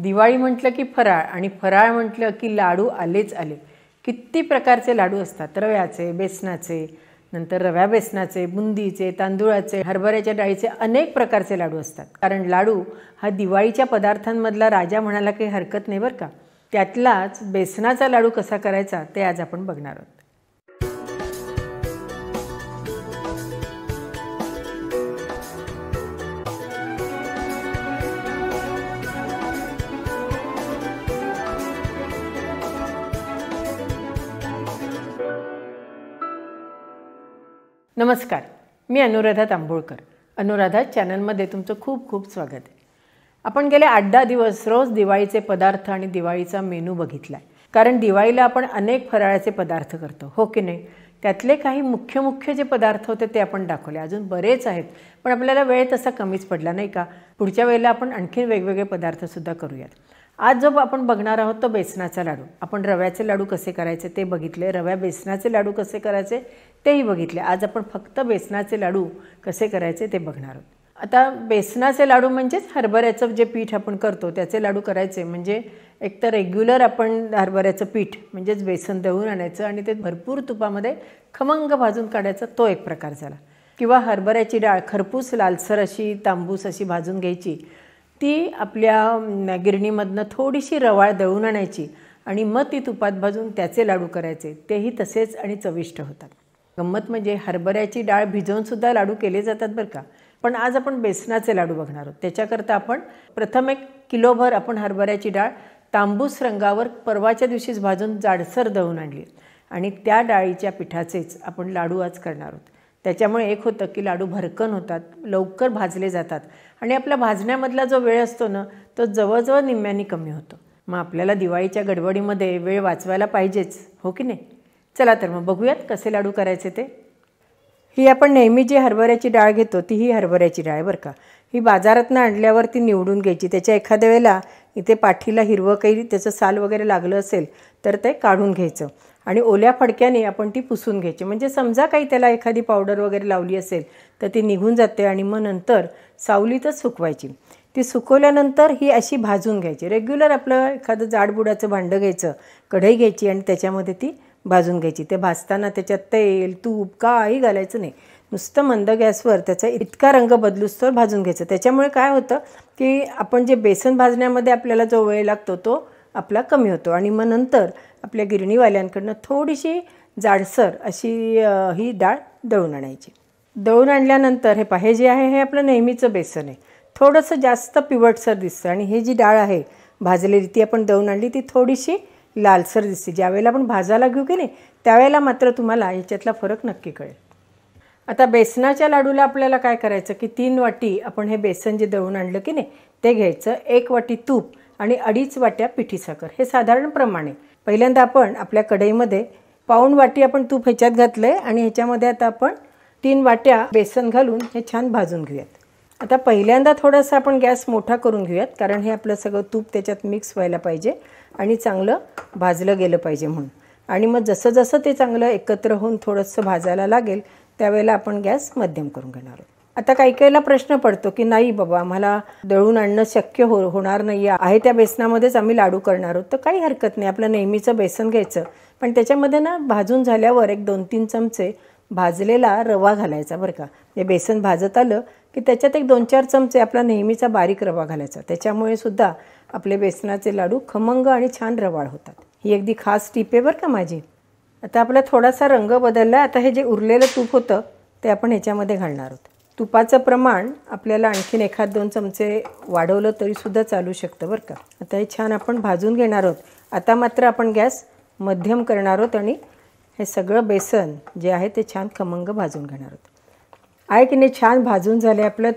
दिवाळी म्हटलं की फराळ आणि फराळ म्हटलं की लाडू आलेच आले किती प्रकारचे लाडू असतात रव्याचे बेसनाचे नंतर रव्या बेसनाचे बुंदीचे तांदूळाचे हरभऱ्याच्या डाळीचे अनेक प्रकारचे लाडू असतात कारण लाडू हा दिवाळीच्या पदार्थांमधला राजा म्हणाला काही हरकत नाही बरं का त्यातलाच बेसनाचा लाडू कसा करायचा ते आज आपण बघणार आहोत नमस्कार मी अनुराधा तांबोळकर अनुराधा चॅनलमध्ये तुमचं खूप खूप स्वागत आहे आपण गेले आठ दहा दिवस रोज दिवाळीचे पदार्थ आणि दिवाळीचा मेनू बघितला आहे कारण दिवाळीला आपण अनेक फराळाचे पदार्थ करतो हो की नाही त्यातले काही मुख्य मुख्य जे पदार्थ होते ते आपण दाखवले अजून बरेच आहेत पण आपल्याला वेळ तसा कमीच पडला नाही का पुढच्या वेळेला आपण आणखी वेगवेगळे पदार्थसुद्धा करूयात आज जो आपण बघणार आहोत तो बेसनाचा लाडू आपण रव्याचे लाडू कसे करायचे ते बघितले रव्या बेसनाचे लाडू कसे करायचे तेही बघितले आज आपण फक्त बेसनाचे लाडू कसे करायचे ते बघणार आहोत आता बेसनाचे लाडू म्हणजेच हरभऱ्याचं जे पीठ आपण करतो त्याचे लाडू करायचे म्हणजे एक तर रेग्युलर आपण हरभऱ्याचं पीठ म्हणजेच बेसन देऊन आणायचं आणि ते भरपूर तुपामध्ये खमंग भाजून काढायचा तो एक प्रकार झाला किंवा हरभऱ्याची डाळ खरपूस लालसर अशी तांबूस अशी भाजून घ्यायची ती आपल्या गिरणीमधनं थोडीशी रवाळ दळून आणायची आणि मग ती तुपात भाजून त्याचे लाडू करायचे तेही तसेच आणि चविष्ट होतात गंमत म्हणजे हरभऱ्याची डाळ भिजवूनसुद्धा लाडू केले जातात बरं का पण आज आपण बेसनाचे लाडू बघणार आहोत त्याच्याकरता आपण प्रथम एक किलोभर आपण हरभऱ्याची डाळ तांबूस रंगावर परवाच्या दिवशीच भाजून जाडसर दळून आणली आणि त्या डाळीच्या पिठाचेच आपण लाडू आज करणार आहोत त्याच्यामुळे एक होतं की लाडू भरकन होतात लवकर भाजले जातात आणि आपला भाजण्यामधला जो वेळ असतो ना तो जवळजवळ निम्म्यानी कमी होतो मग आपल्याला दिवाळीच्या गडबडीमध्ये वेळ वाचवायला पाहिजेच हो की नाही चला तर मग बघूयात कसे लाडू करायचे ते ही आपण नेहमी जी हरभऱ्याची डाळ घेतो ती ही हरभऱ्याची डाळ बरं का ही बाजारातनं आणल्यावर ती निवडून घ्यायची त्याच्या एखाद्या वेळेला इथे पाठीला हिरवं काही त्याचं साल वगैरे लागलं असेल तर ते काढून घ्यायचं आणि ओल्या फडक्याने आपण ती पुसून घ्यायची म्हणजे समजा काही त्याला एखादी पावडर वगैरे लावली असेल तर ती निघून जाते आणि मग नंतर सावलीतच सुकवायची ती सुकवल्यानंतर ही अशी भाजून घ्यायची रेग्युलर आपलं एखादं जाडबुडाचं भांडं घ्यायचं कढई घ्यायची आणि त्याच्यामध्ये ती भाजून घ्यायची ते भाजताना त्याच्यात तेल तूप काही घालायचं नाही नुसतं मंद गॅसवर त्याचा इतका रंग बदलूस्तोवर भाजून घ्यायचं त्याच्यामुळे काय होतं की आपण जे बेसन भाजण्यामध्ये आपल्याला जो वेळ लागतो तो आपला कमी होतो आणि मग नंतर आपल्या गिरणीवाल्यांकडनं थोडीशी जाडसर अशी ही डाळ दळून आणायची दळून आणल्यानंतर हे पाहे जे आहे हे आपलं नेहमीचं बेसन आहे थोडंसं जास्त पिवटसर दिसतं आणि ही जी डाळ आहे भाजलेली ती आपण दळून आणली ती थोडीशी लालसर दिसते ज्यावेळेला आपण भाजायला घेऊ की नाही त्यावेळेला मात्र तुम्हाला याच्यातला फरक नक्की कळेल आता बेसनाच्या लाडूला आपल्याला काय करायचं की तीन वाटी आपण हे बेसन जे दळून आणलं की नाही ते घ्यायचं एक वाटी तूप आणि अडीच वाट्या पिठी साखर हे साधारण पहिल्यांदा आपण आपल्या कढईमध्ये पाऊण वाटी आपण तूप ह्याच्यात घातलं आहे आणि ह्याच्यामध्ये आता आपण तीन वाट्या बेसन घालून हे छान भाजून घेऊयात आता पहिल्यांदा थोडासा आपण गॅस मोठा करून घेऊयात कारण हे आपलं सगळं तूप त्याच्यात मिक्स व्हायला पाहिजे आणि चांगलं भाजलं गेलं पाहिजे म्हणून आणि मग जसं जसं ते चांगलं एकत्र होऊन थोडंसं भाजायला लागेल त्यावेळेला आपण गॅस मध्यम करून घेणार आहोत आता काही काहीला प्रश्न पडतो की नाही बाबा आम्हाला दळून आणणं शक्य हो होणार नाही आहे त्या बेसनामध्येच आम्ही लाडू करणार आहोत तर काही हरकत नाही आपलं नेहमीचं बेसन घ्यायचं पण त्याच्यामध्ये ना भाजून झाल्यावर एक दोन तीन चमचे भाजलेला रवा घालायचा बरं का हे बेसन भाजत आलं की त्याच्यात एक दोन चार चमचे आपला नेहमीचा बारीक रवा घालायचा त्याच्यामुळे सुद्धा आपले बेसनाचे लाडू खमंग आणि छान रवाळ होतात ही अगदी खास टीप आहे बरं का माझी आता आपला थोडासा रंग बदलला आता हे जे उरलेलं तूप होतं ते आपण ह्याच्यामध्ये घालणार आहोत तुपाचं प्रमाण आपल्याला आणखीन एखाद दोन चमचे वाढवलं तरीसुद्धा चालू शकतं बरं का आता हे छान आपण भाजून घेणार आहोत आता मात्र आपण गॅस मध्यम करणार आहोत आणि हे सगळं बेसन जे आहे ते छान खमंग भाजून घेणार आहोत आहे की नाही छान भाजून झाले आपलं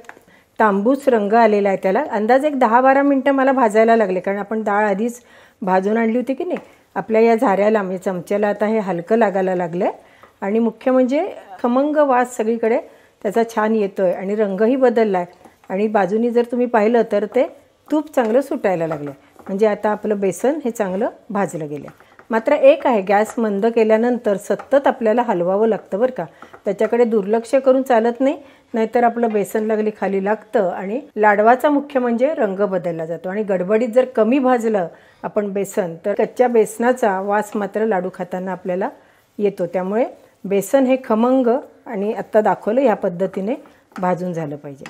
तांबूस रंग आलेला आहे त्याला अंदाज एक दहा बारा मिनटं मला भाजायला लागले कारण आपण डाळ आधीच भाजून आणली होती की नाही आपल्या या झाऱ्याला म्हणजे चमच्याला आता हे हलकं लागायला लागलं आहे आणि मुख्य म्हणजे खमंग वास सगळीकडे त्याचा छान येतो आहे आणि रंगही बदलला आहे आणि बाजूनी जर तुम्ही पाहिलं तर ते तूप चांगलं सुटायला लागलं म्हणजे आता आपलं बेसन हे चांगलं भाजलं गेलं मात्र एक आहे गॅस मंद केल्यानंतर सतत आपल्याला हलवावं लागतं बरं का त्याच्याकडे दुर्लक्ष करून चालत नाही नाहीतर आपलं बेसन लागली खाली लागतं आणि लाडवाचा मुख्य म्हणजे रंग बदलला जातो आणि गडबडीत जर कमी भाजलं आपण बेसन तर कच्च्या बेसनाचा वास मात्र लाडू खाताना आपल्याला येतो त्यामुळे बेसन हे खमंग आणि आत्ता दाखवलं ह्या पद्धतीने भाजून झालं पाहिजे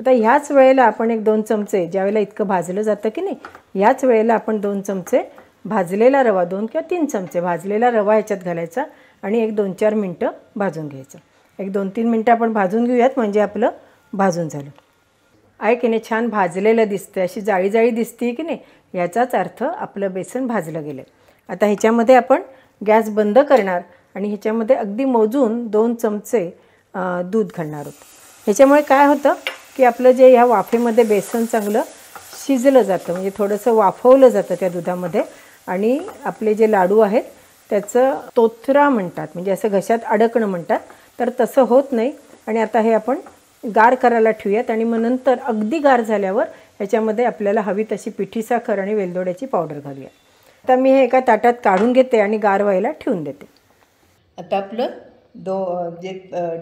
आता ह्याच वेळेला आपण एक दोन चमचे ज्यावेळेला इतकं भाजलं जातं की नाही ह्याच वेळेला आपण दोन चमचे भाजलेला रवा दोन किंवा तीन चमचे भाजलेला रवा याच्यात घालायचा आणि एक दोन चार मिनटं भाजून घ्यायचं एक दोन तीन मिनटं आपण भाजून घेऊयात म्हणजे आपलं भाजून झालं आहे की नाही छान भाजलेलं दिसतं अशी जाळी जाळी दिसते की नाही याचाच अर्थ आपलं बेसन भाजलं गेलं आता ह्याच्यामध्ये आपण गॅस बंद करणार आणि ह्याच्यामध्ये अगदी मोजून दोन चमचे दूध घालणार आहोत ह्याच्यामुळे काय होतं की आपलं जे ह्या वाफेमध्ये बेसन चांगलं शिजलं जातं म्हणजे थोडंसं वाफवलं जातं त्या दुधामध्ये आणि आपले जे लाडू आहेत त्याचं तोथरा म्हणतात म्हणजे असं घशात अडकणं म्हणतात तर तसं होत नाही आणि आता हे आपण गार करायला ठेवूयात आणि मग नंतर अगदी गार झाल्यावर ह्याच्यामध्ये आपल्याला हवी तशी पिठी साखर आणि वेलदोड्याची पावडर घालूया आता मी हे एका ताटात काढून घेते आणि गार व्हायला ठेवून देते आता आपलं दो जे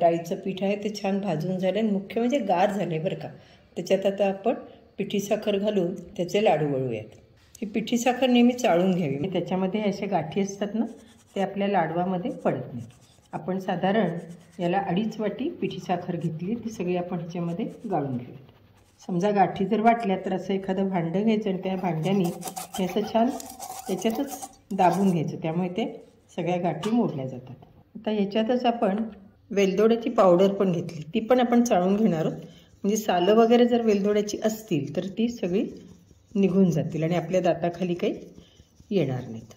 डाळीचं पीठ आहे ते छान भाजून झालं आणि मुख्य म्हणजे गार झाले बरं का त्याच्यात आता आपण पिठी साखर घालून त्याचे लाडू वळूयात ही पिठी साखर नेहमी चाळून घ्यावी त्याच्यामध्ये असे गाठी असतात ना ते आपल्या लाडवामध्ये पडत नाही आपण साधारण याला अडीच वाटी पिठी साखर घेतली ती सगळी आपण ह्याच्यामध्ये गाळून घेऊयात समजा गाठी जर वाटल्या तर असं एखादं भांडं घ्यायचं आणि त्या भांड्याने हे असं छान त्याच्यातच दाबून घ्यायचं त्यामुळे ते सगळ्या गाठी मोडल्या जातात आता याच्यातच आपण वेलदोड्याची पावडर पण घेतली ती पण आपण चाळून घेणार आहोत म्हणजे सालं वगैरे जर वेलदोड्याची असतील तर ती सगळी निघून जातील आणि आपल्या दाताखाली काही येणार नाहीत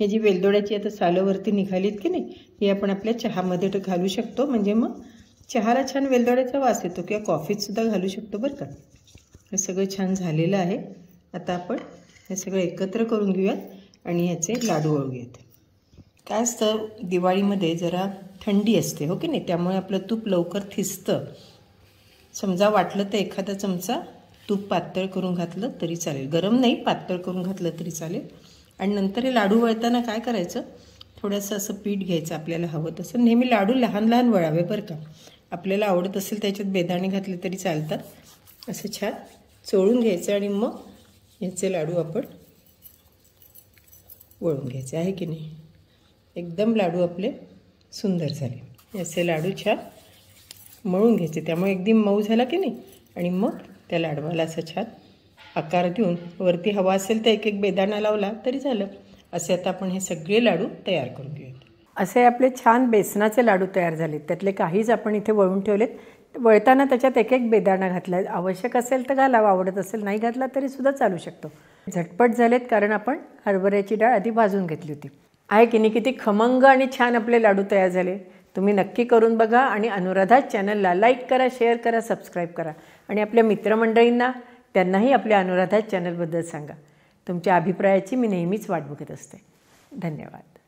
हे जी वेलदोड्याची आता सालंवरती निघालीत की नाही हे आपण आपल्या चहामध्ये घालू शकतो म्हणजे मग चहाला छान वेलदोड्याचा वास येतो किंवा कॉफीतसुद्धा घालू शकतो बरं का हे सगळं छान झालेलं आहे आता आपण हे सगळं एकत्र करून घेऊयात आणि ह्याचे लाडू वळूयात काय असतं दिवाळीमध्ये जरा थंडी असते हो की नाही त्यामुळे आपलं तूप लवकर थिसतं समजा वाटलं तर एखादा चमचा तूप पातळ करून घातलं तरी चालेल गरम नाही पातळ करून घातलं तरी चालेल आणि नंतर हे लाडू वळताना काय करायचं थोडंसं असं पीठ घ्यायचं आपल्याला हवं तसं नेहमी लाडू लहान लहान वळावे बरं का आपल्याला आवडत असेल त्याच्यात बेदाणे घातले तरी चालतात असं छान चोळून घ्यायचं आणि मग याचे लाडू आपण वळून घ्यायचे आहे की नाही एकदम लाडू आपले सुंदर झाले असे लाडू छान मळून घ्यायचे त्यामुळे एकदम मऊ झाला की नाही आणि मग त्या लाडवाला असं छान आकार देऊन वरती हवा असेल तर एक एक बेदाणा लावला तरी झालं असे आता आपण हे सगळे लाडू तयार करून घेऊयात असे आपले छान बेसनाचे लाडू तयार झाले त्यातले काहीच आपण इथे वळून ठेवलेत वळताना त्याच्यात एक एक बेदाणा घातला आवश्यक असेल तर घाला आवडत असेल नाही घातला तरीसुद्धा चालू शकतो झटपट झालेत कारण आपण हरभऱ्याची डाळ आधी भाजून घेतली होती आहे की नाही किती खमंग आणि छान आपले लाडू तयार झाले तुम्ही नक्की करून बघा आणि अनुराधा चॅनलला लाईक करा शेअर करा सबस्क्राईब करा आणि आपल्या मित्रमंडळींना त्यांनाही आपल्या अनुराधा चॅनलबद्दल सांगा तुमच्या अभिप्रायाची मी नेहमीच वाट बघत असते धन्यवाद